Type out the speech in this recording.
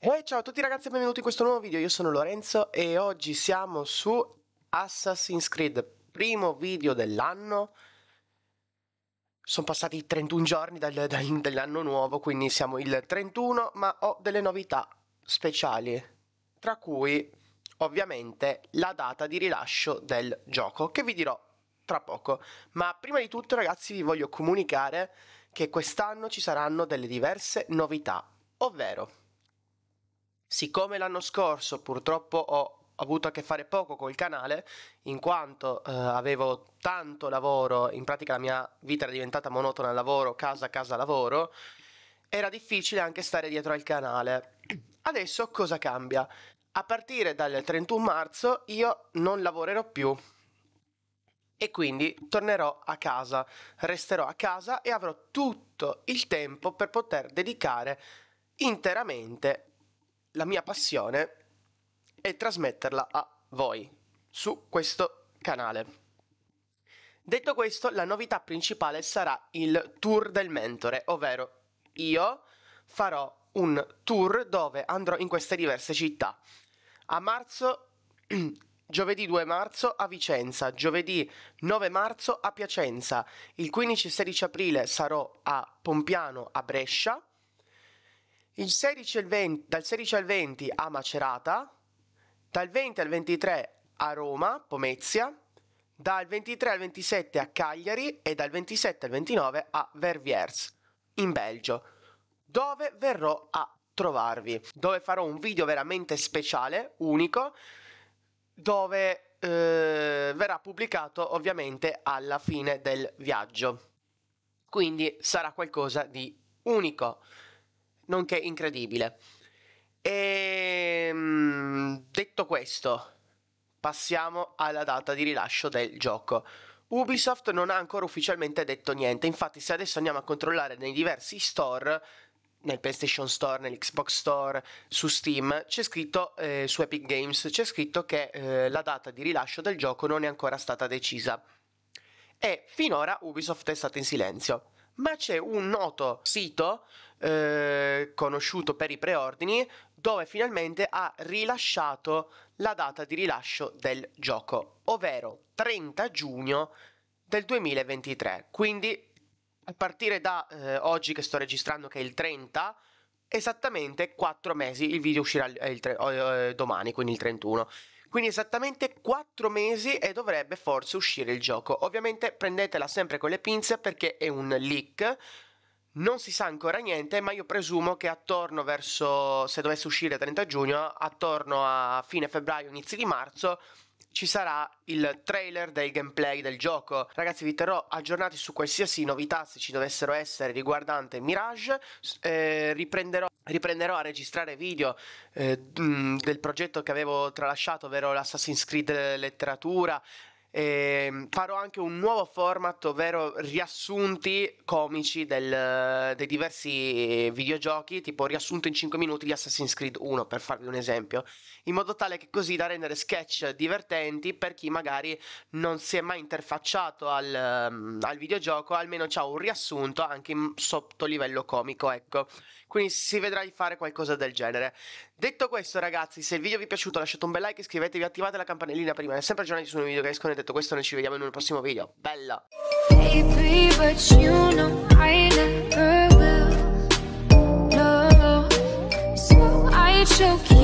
E ciao a tutti ragazzi e benvenuti in questo nuovo video, io sono Lorenzo e oggi siamo su Assassin's Creed, primo video dell'anno sono passati 31 giorni dal, dal, dall'anno nuovo, quindi siamo il 31, ma ho delle novità speciali, tra cui ovviamente la data di rilascio del gioco, che vi dirò tra poco. Ma prima di tutto ragazzi vi voglio comunicare che quest'anno ci saranno delle diverse novità, ovvero siccome l'anno scorso purtroppo ho avuto a che fare poco col canale, in quanto eh, avevo tanto lavoro, in pratica la mia vita era diventata monotona lavoro, casa, casa, lavoro, era difficile anche stare dietro al canale. Adesso cosa cambia? A partire dal 31 marzo io non lavorerò più e quindi tornerò a casa, resterò a casa e avrò tutto il tempo per poter dedicare interamente la mia passione e trasmetterla a voi su questo canale. Detto questo, la novità principale sarà il tour del mentore, ovvero io farò un tour dove andrò in queste diverse città. A marzo, giovedì 2 marzo a Vicenza, giovedì 9 marzo a Piacenza, il 15-16 aprile sarò a Pompiano a Brescia 16 20, dal 16 al 20 a Macerata, dal 20 al 23 a Roma, Pomezia, dal 23 al 27 a Cagliari e dal 27 al 29 a Verviers, in Belgio, dove verrò a trovarvi, dove farò un video veramente speciale, unico, dove eh, verrà pubblicato ovviamente alla fine del viaggio. Quindi sarà qualcosa di unico nonché incredibile. E, ehm, detto questo, passiamo alla data di rilascio del gioco. Ubisoft non ha ancora ufficialmente detto niente, infatti se adesso andiamo a controllare nei diversi store, nel PlayStation Store, nell'Xbox Store, su Steam, c'è scritto, eh, su Epic Games, c'è scritto che eh, la data di rilascio del gioco non è ancora stata decisa. E finora Ubisoft è stata in silenzio ma c'è un noto sito eh, conosciuto per i preordini dove finalmente ha rilasciato la data di rilascio del gioco, ovvero 30 giugno del 2023. Quindi a partire da eh, oggi che sto registrando che è il 30, esattamente 4 mesi, il video uscirà il, il, eh, domani, quindi il 31. Quindi esattamente 4 mesi e dovrebbe forse uscire il gioco. Ovviamente prendetela sempre con le pinze perché è un leak. Non si sa ancora niente, ma io presumo che attorno verso, se dovesse uscire 30 giugno, attorno a fine febbraio, inizi di marzo, ci sarà il trailer del gameplay del gioco. Ragazzi, vi terrò aggiornati su qualsiasi novità se ci dovessero essere riguardante Mirage. Eh, riprenderò, riprenderò, a registrare video eh, mm, del progetto che avevo tralasciato, ovvero l'Assassin's Creed Letteratura, e ehm, farò anche un nuovo format, ovvero riassunti comici del, dei diversi videogiochi, tipo riassunto in 5 minuti di Assassin's Creed 1, per farvi un esempio, in modo tale che così da rendere sketch divertenti per chi magari non si è mai interfacciato al, ehm, al videogioco, almeno c'ha un riassunto anche sotto livello comico, ecco. Quindi si vedrà di fare qualcosa del genere. Detto questo, ragazzi, se il video vi è piaciuto lasciate un bel like, iscrivetevi, attivate la campanellina prima, rimanere sempre aggiornati sui nuovi video che escono detto questo noi ci vediamo in un prossimo video bella Baby,